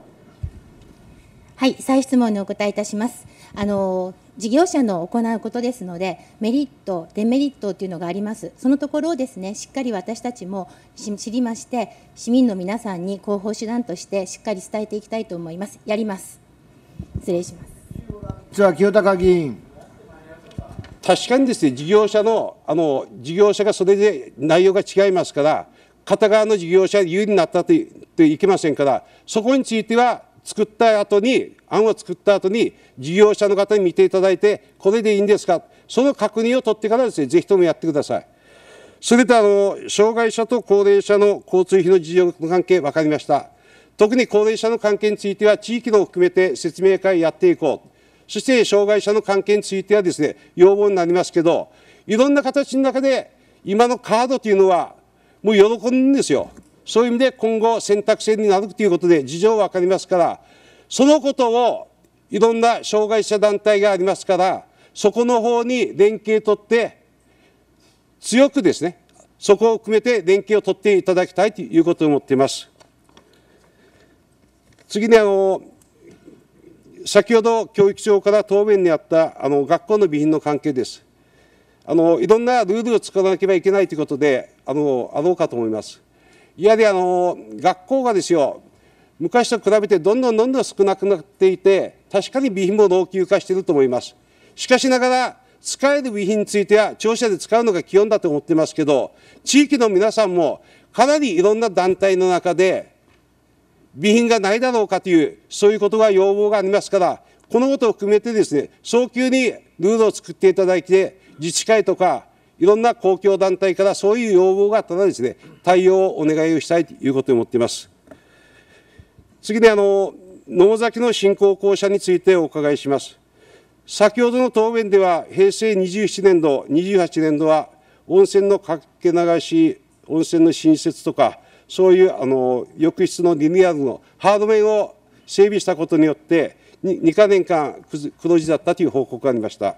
はい、再質問にお答えいたします。あの事業者の行うことですので、メリット、デメリットというのがあります、そのところをですねしっかり私たちも知りまして、市民の皆さんに広報手段としてしっかり伝えていきたいと思います、やります、失礼します。清高議員
確かにですね、事業者の、あの、事業者がそれで内容が違いますから、片側の事業者有利になったといけませんから、そこについては、作った後に、案を作った後に、事業者の方に見ていただいて、これでいいんですか、その確認を取ってからですね、ぜひともやってください。それとあの、障害者と高齢者の交通費の事情の関係、分かりました。特に高齢者の関係については、地域のを含めて説明会やっていこう。そして障害者の関係についてはですね、要望になりますけど、いろんな形の中で、今のカードというのは、もう喜んですよ。そういう意味で今後選択制になるということで事情は分かりますから、そのことをいろんな障害者団体がありますから、そこの方に連携とって、強くですね、そこを含めて連携を取っていただきたいということを思っています。次にあの先ほど教育長から答弁にあったあの学校の備品の関係です。あのいろんなルールを作らなければいけないということであのあろうかと思います。やはりあの学校がですよ、昔と比べてどんどんどんどん少なくなっていて、確かに備品も老朽化していると思います。しかしながら、使える備品については、庁舎で使うのが基本だと思ってますけど、地域の皆さんもかなりいろんな団体の中で、備品がないだろうかという、そういうことが要望がありますから、このことを含めてですね、早急にルールを作っていただいて、自治会とか、いろんな公共団体からそういう要望があったらですね、対応をお願いをしたいということを思っています。次に、あの、野崎の新興公社についてお伺いします。先ほどの答弁では、平成27年度、28年度は、温泉のかけ流し、温泉の新設とか、そういうあの浴室のリニューアルのハード面を整備したことによって、2か年間黒字だったという報告がありました。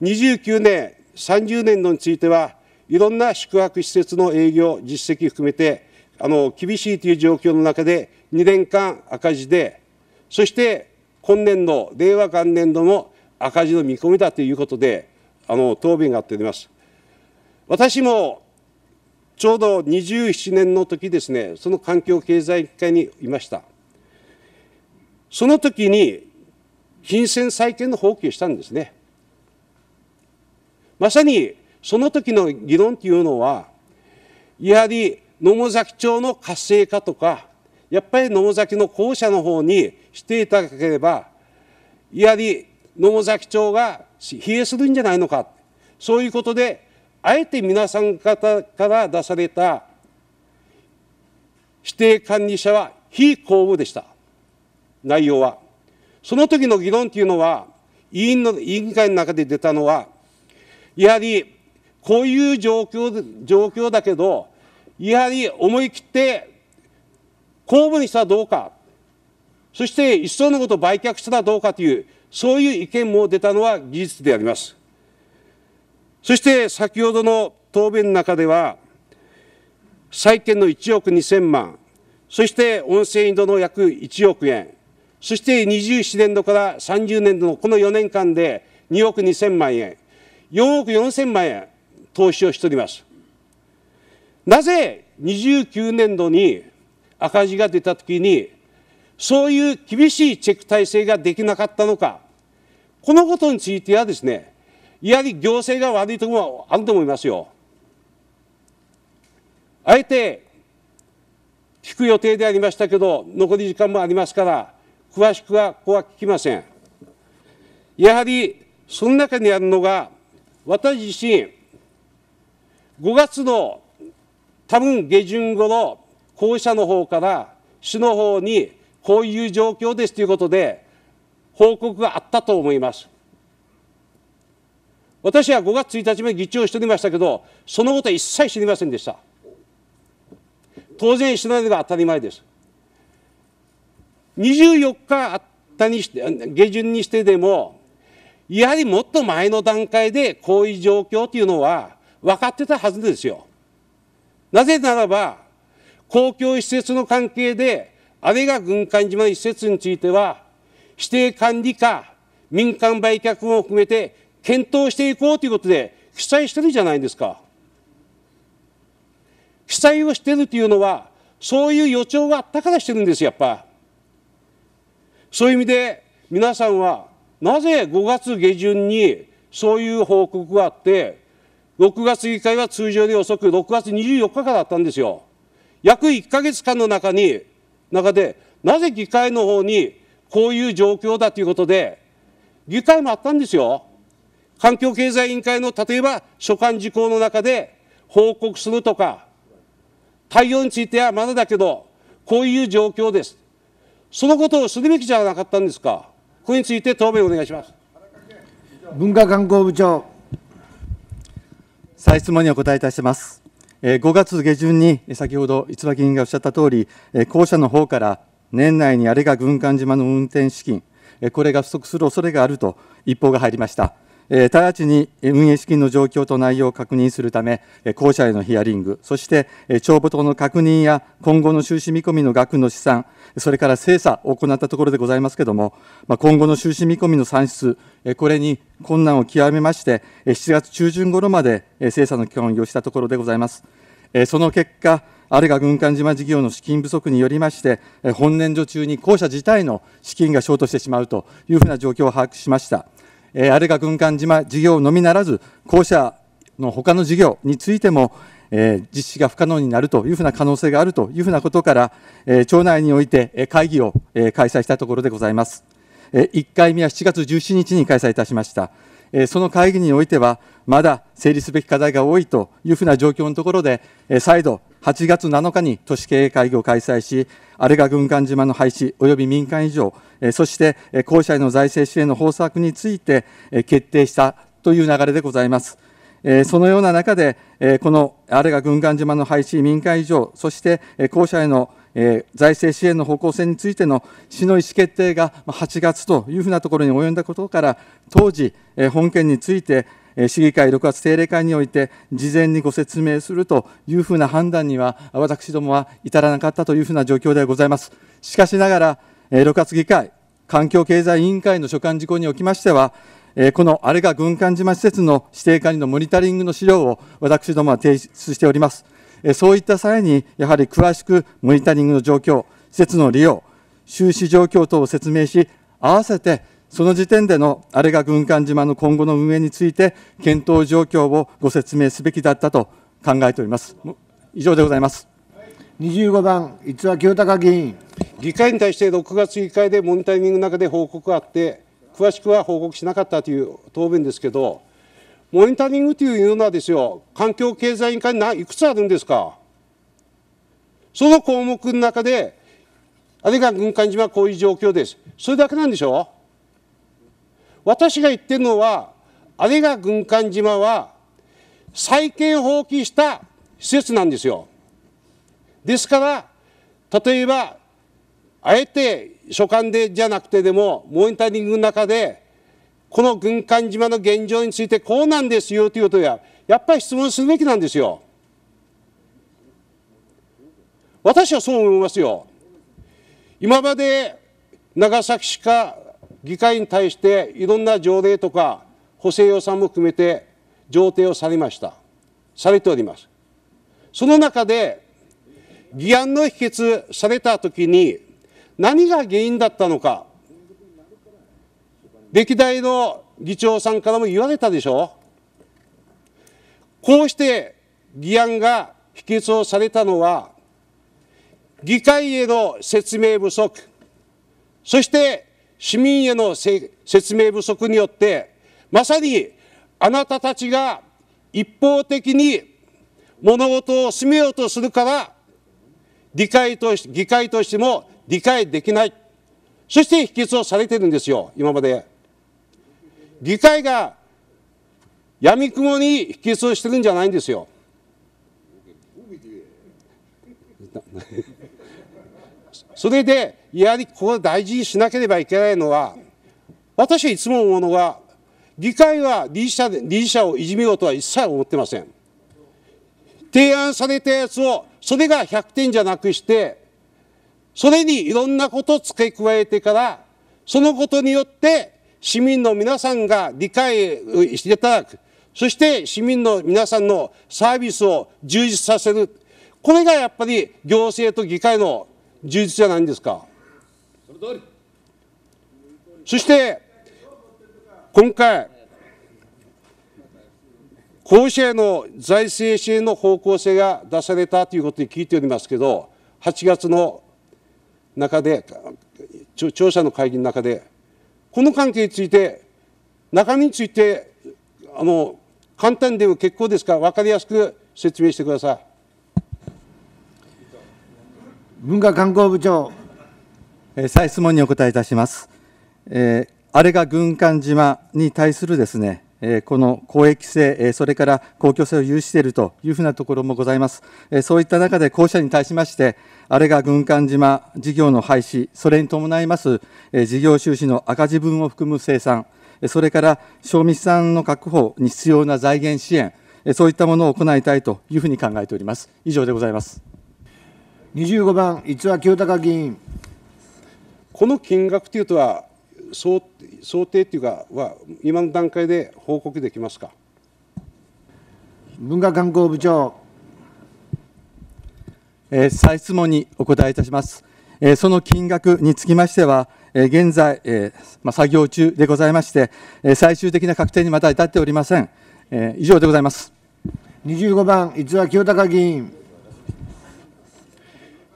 29年、30年度については、いろんな宿泊施設の営業、実績含めて、あの厳しいという状況の中で、2年間赤字で、そして今年度、令和元年度も赤字の見込みだということで、あの答弁があっております。私もちょうど27年の時ですね、その環境経済界会にいました。その時に、金銭債権の放棄をしたんですね。まさに、その時の議論というのは、やはり野母崎町の活性化とか、やっぱり野母崎の校舎の方にしていただければ、やはり野母崎町が疲弊するんじゃないのか、そういうことであえて皆さん方から出された指定管理者は非公務でした。内容は。その時の議論というのは、委員の委員会の中で出たのは、やはりこういう状況状況だけど、やはり思い切って公務にしたらどうか、そして一層のことを売却したらどうかという、そういう意見も出たのは事実であります。そして先ほどの答弁の中では、債券の1億2000万、そして温泉井戸の約1億円、そして27年度から30年度のこの4年間で2億2000万円、4億4000万円投資をしております。なぜ29年度に赤字が出たときに、そういう厳しいチェック体制ができなかったのか、このことについてはですね、やはり行政が悪いところはあると思いますよ。あえて、聞く予定でありましたけど、残り時間もありますから、詳しくはここは聞きません。やはり、その中にあるのが、私自身、5月の多分下旬頃、後者の方から市の方にこういう状況ですということで報告があったと思います。私は5月1日まで議長をしておりましたけど、そのことは一切知りませんでした。当然知らないのが当たり前です。24日あったにして、下旬にしてでも、やはりもっと前の段階でこういう状況というのは分かってたはずですよ。なぜならば、公共施設の関係で、あれが軍艦島の施設については、指定管理か民間売却も含めて検討していこうということで、記載してるじゃないですか。記載をしてるというのは、そういう予兆があったからしてるんです、やっぱ。そういう意味で、皆さんは、なぜ5月下旬にそういう報告があって、6月議会は通常で遅く、6月24日からだったんですよ。約1か月間の中に、中で、なぜ議会の方にこういう状況だということで、議会もあったんですよ。環境経済委員会の例えば所管事項の中で報告するとか、対応についてはまだだけど、こういう状況です。そのことをするべきじゃなかったんですか。これについて答弁お願いします。
文化観光部長。再質問にお答えいたします。5月下旬に先ほど、逸話議員がおっしゃったとおり、校舎の方から年内にあれが軍艦島の運転資金、これが不足する恐れがあると一報が入りました。え直ちに運営資金の状況と内容を確認するため、校舎へのヒアリング、そして、え帳簿等の確認や今後の収支見込みの額の試算、それから精査を行ったところでございますけれども、ま今後の収支見込みの算出、えこれに困難を極めまして、7月中旬頃まで精査の期間をしたところでございます。その結果、あるいは軍艦島事業の資金不足によりまして、本年度中に校舎自体の資金がショートしてしまうというふうな状況を把握しました。えー、あれが軍艦島事業のみならず、校舎の他の事業についても、えー、実施が不可能になるというふうな可能性があるというふうなことから、えー、町内において、え会議を、えー、開催したところでございます。えー、1回目は7月17日に開催いたしました。その会議においては、まだ整理すべき課題が多いというふうな状況のところで、再度、8月7日に都市経営会議を開催し、あれが軍艦島の廃止及び民間以上、そして校舎への財政支援の方策について決定したという流れでございます。そのような中で、このあれが軍艦島の廃止、民間以上、そして校舎へのえー、財政支援の方向性についての市の意思決定が8月というふうなところに及んだことから、当時、えー、本件について、えー、市議会6月定例会において、事前にご説明するというふうな判断には、私どもは至らなかったというふうな状況でございます。しかしながら、えー、6月議会、環境経済委員会の所管事項におきましては、えー、このあれが軍艦島施設の指定管理のモニタリングの資料を私どもは提出しております。そういった際に、やはり詳しくモニタリングの状況、施設の利用、収支状況等を説明し、合わせてその時点でのあれが軍艦島の今後の運営について、検討状況をご説明すべきだったと考えております。以上でございます。25番、逸話清高議員。議会に対して6月議
会でモニタリングの中で報告があって、詳しくは報告しなかったという答弁ですけど、モニタリングというのはですよ、環境経済委員会ないくつあるんですかその項目の中で、あれが軍艦島はこういう状況です。それだけなんでしょ私が言ってるのは、あれが軍艦島は再建放棄した施設なんですよ。ですから、例えば、あえて所管でじゃなくてでも、モニタリングの中で、この軍艦島の現状についてこうなんですよということや、やっぱり質問するべきなんですよ。私はそう思いますよ。今まで長崎市か議会に対していろんな条例とか補正予算も含めて上呈をされました。されております。その中で、議案の否決されたときに何が原因だったのか、歴代の議長さんからも言われたでしょこうして議案が否決をされたのは、議会への説明不足、そして市民への説明不足によって、まさにあなたたちが一方的に物事を進めようとするから、理解とし議会としても理解できない。そして否決をされてるんですよ、今まで。議会が闇雲に引きをしてるんじゃないんですよ。それで、やはりここ大事にしなければいけないのは、私はいつも思うのは、議会は理事者理事者をいじめようとは一切思ってません。提案されたやつを、それが100点じゃなくして、それにいろんなことを付け加えてから、そのことによって市民の皆さんが理解していただく、そして市民の皆さんのサービスを充実させる、これがやっぱり行政と議会の充実じゃないんですか。そして今回、公社への財政支援の方向性が出されたということに聞いておりますけど、8月の中で、調査の会議の中で、この関係について、中身について、あの、簡単でも結構ですから、分かりやすく説明してください。
文化観光部長。えー、再質問にお答えいたします。えー、あれが軍艦島に対するですね、えー、この公益性、えー、それから公共性を有しているというふうなところもございます。えー、そういった中で、後者に対しまして、あれが軍艦島事業の廃止、それに伴います事業収支の赤字分を含む生産、それから消費産の確保に必要な財源支援、そういったものを行いたいというふうに考えております。以上でございます。25番、逸話清隆議員。この
金額というとは想、想定というかは、今の段階で報告でき
ますか。文化観光部長。え再質問にお答えいたします。えその金額につきましては、え現在、えまあ、作業中でございまして、え最終的な確定にまだ至っておりません。え以上でございます。25番、逸沢清高議員。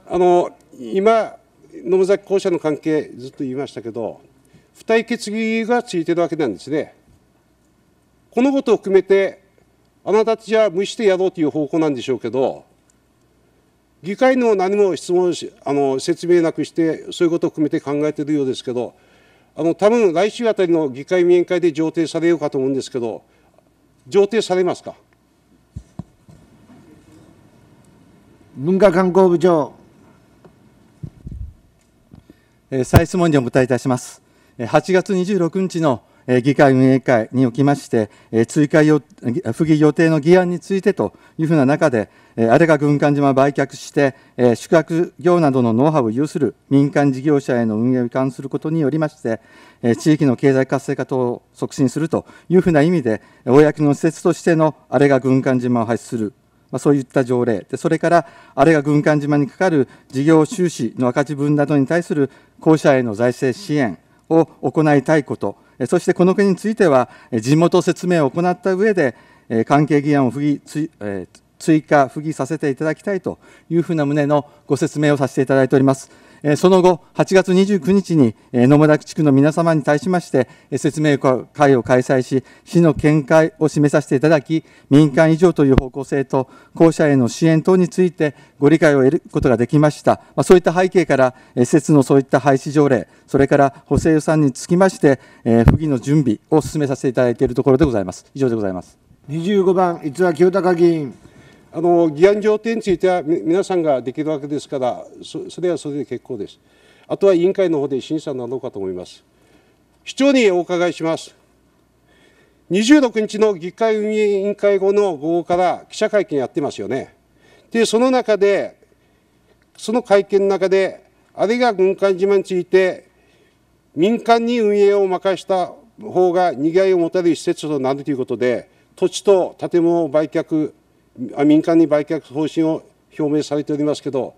あの今、野村崎公社の関係、ずっと言いましたけど、付帯決議がついてるわけなんですね。このことを含めて、あなたたちは無視してやろうという方向なんでしょうけど、議会の何も質問し、あの説明なくして、そういうことを含めて考えているようですけど、あの多分来週あたりの議会面会で上呈されようかと思うんですけど、上呈されますか
文化観光部長。え再質問にお答えいたします。8月26日の議会運営会におきまして、追加予不議予定の議案についてというふうな中で、あれが軍艦島売却して、宿泊業などのノウハウを有する民間事業者への運営を関管することによりまして、地域の経済活性化等を促進するというふうな意味で、公の施設としてのあれが軍艦島を廃止するまそういった条例で、それから、あれが軍艦島にかかる事業収支の赤字分などに対する公社への財政支援を行いたいこと、そしてこの件については、地元説明を行った上で、関係議案を不義追加、不義させていただきたいというふうな旨のご説明をさせていただいております。その後、8月29日に野村地区の皆様に対しまして、説明会を開催し、市の見解を示させていただき、民間以上という方向性と、校舎への支援等についてご理解を得ることができました。まそういった背景から、施設のそういった廃止条例、それから補正予算につきまして、不義の準備を進めさせていただいているところでございます。以上でございます。
25番、伊沢清隆議員。あの議案上程については皆さんができるわけですからそ、それはそれで結構です。あとは委員会の方で審査なのかと思います。市長にお伺いします。26日の議会運営委員会後の午後から記者会見やってますよね。で、その中で、その会見の中で、あれが軍艦島について、民間に運営を任した方がにぎわいを持たれる施設となるということで、土地と建物を売却民間に売却方針を表明されておりますけど、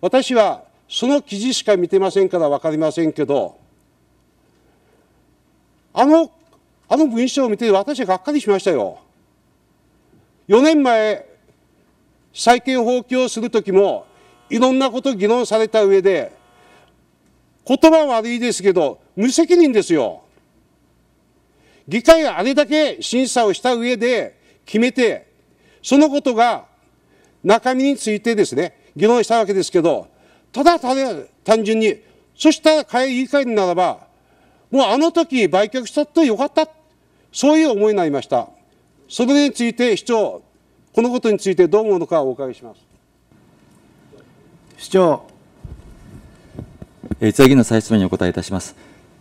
私はその記事しか見てませんから分かりませんけど、あの、あの文章を見て私はがっかりしましたよ。4年前、債権放棄をするときも、いろんなこと議論された上で、言葉悪いですけど、無責任ですよ。議会があれだけ審査をした上で決めて、そのことが中身についてですね、議論したわけですけど、ただただ単純に、そしたら会議会ならば、もうあの時売却したってよかった。そういう思いになりました。それについて市長、このことについてどう思うのかお伺いします。
市長。えー、次の再質問にお答えいたします。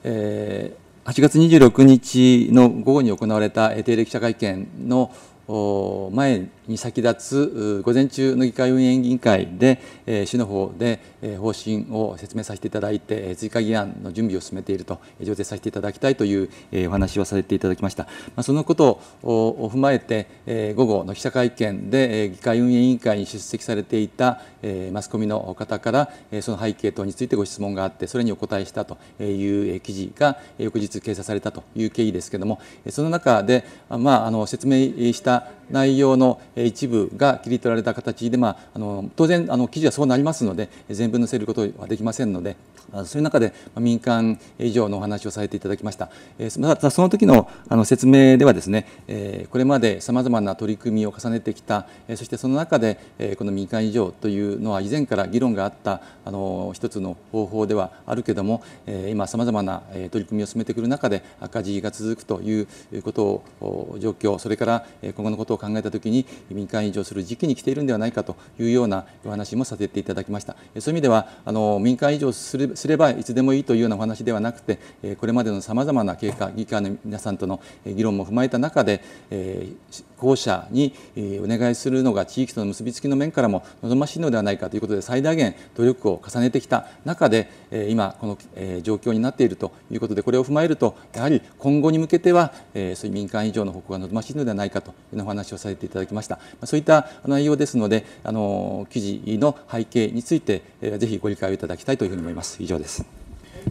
えー8月26日の午後に行われた定例記者会見の前に先立つ午前中の議会運営委員会で、えー、市の方で、えー、方針を説明させていただいて、追加議案の準備を進めていると、上程させていただきたいという、えー、お話をさせていただきました。まあ、そのことを踏まえて、えー、午後の記者会見で、えー、議会運営委員会に出席されていた、えー、マスコミの方から、えー、その背景等についてご質問があって、それにお答えしたという記事が翌日掲載されたという経緯ですけれども、その中で、まあ、あの説明した内容の一部が切り取られた形で、まあ、あの当然あの記事はそうなりますので全文載せることはできませんのでそういう中で民間以上のお話をされていただきました。えまたその時のあの説明ではですねえこれまでさまざまな取り組みを重ねてきたえそしてその中でえこの民間以上というのは以前から議論があったあの一つの方法ではあるけどもえ今さまざまな取り組みを進めてくる中で赤字が続くということを状況それから今後のことを考えたときに民間移譲する時期に来ているんではないかというようなお話もさせていただきました。そういう意味ではあの民間移住すれすればいつでもいいというようなお話ではなくてこれまでのさまざまな経過議会の皆さんとの議論も踏まえた中で後者にお願いするのが地域との結びつきの面からも望ましいのではないかということで最大限努力を重ねてきた中で今この状況になっているということでこれを踏まえるとやはり今後に向けてはそういう民間以上の方向が望ましいのではないかというお話をさせていただきました。そういった内容ですので、あの記事の背景について、えー、ぜひご理解をいただきたいというふうに思います。以上です。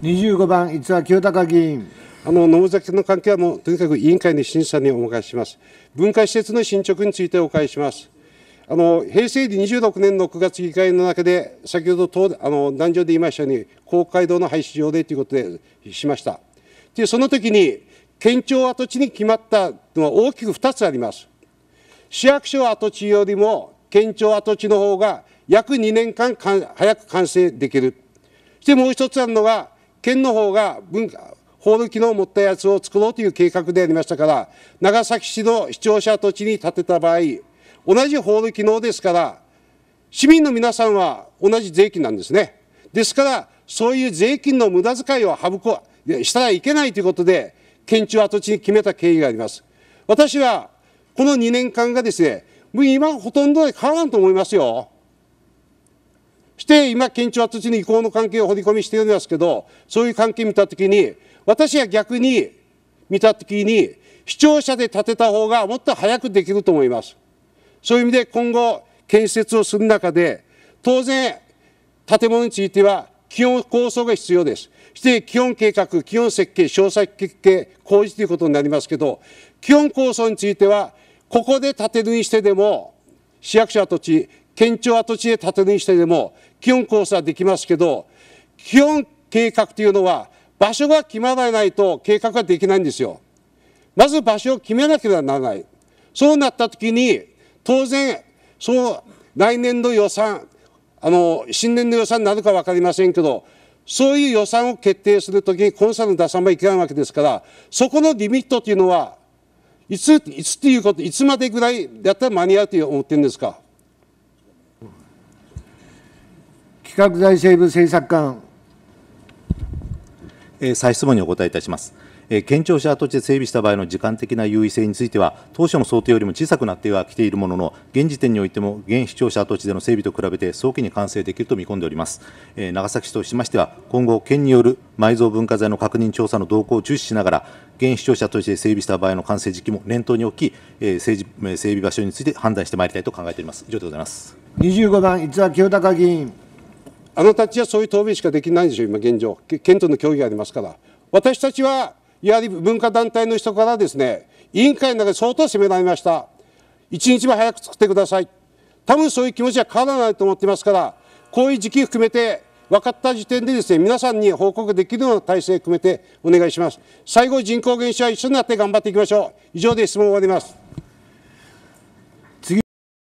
25
番、逸話清高議員。あの野崎の関係はもうとにかく委員会の審査にお伺いします。文化施設の進捗についてお伺いします。あの平成26年の9月議会の中で、先ほどあの壇上で言いましたように、公会堂の廃止条でということでしました。で、その時に、県庁跡地に決まったのは大きく2つあります。市役所跡地よりも県庁跡地の方が約2年間早く完成できる。そしてもう一つあるのが、県の方が文化、ール機能を持ったやつを作ろうという計画でありましたから、長崎市の市庁舎跡地に建てた場合、同じホール機能ですから、市民の皆さんは同じ税金なんですね。ですから、そういう税金の無駄遣いを省く、したらいけないということで、県庁跡地に決めた経緯があります。私はこの2年間がですね、もう今ほとんど変わらんと思いますよ。して、今、県庁跡地に移行の関係を掘り込みしておりますけど、そういう関係見たときに、私は逆に見たときに、視聴者で建てた方がもっと早くできると思います。そういう意味で今後、建設をする中で、当然、建物については基本構想が必要です。して、基本計画、基本設計、詳細設計、工事ということになりますけど、基本構想については、ここで建て縫いしてでも、市役所跡地、県庁跡地で建て縫いしてでも、基本構スはできますけど、基本計画というのは、場所が決まらないと計画はできないんですよ。まず場所を決めなければならない。そうなったときに、当然、その来年度予算、あの、新年度予算になるか分かりませんけど、そういう予算を決定するときにコンサルを出さないといけないわけですから、そこのリミットというのは、いつ、いつっていうこと、いつまでぐらいだったら間に合うと思ってるんですか。
企画財政部政策官。
えー、再質問にお答えいたします。県庁舎跡地で整備した場合の時間的な優位性については、当初の想定よりも小さくなってはきているものの、現時点においても、現市庁舎跡地での整備と比べて早期に完成できると見込んでおります。長崎市としましては、今後、県による埋蔵文化財の確認調査の動向を注視しながら、現市庁舎として整備した場合の完成時期も念頭に置き、整備整備場所について判断してまいりたいと考えております。以上でございます。
25番、伊沢清議員。あなたたちはそういう答弁しかできないんで
すよ、今現状。県との協議があります
から。私たちはやはり文化団体の人からですね、委員会の中で相当責められました。一日も早く作ってください。多分そういう気持ちは変わらないと思ってますから、こういう時期含めて、分かった時点でですね、皆さんに報告できるような体制を含めてお願いします。最後、人口減少は一緒になって頑張っていきましょう。以上で質問を終わります。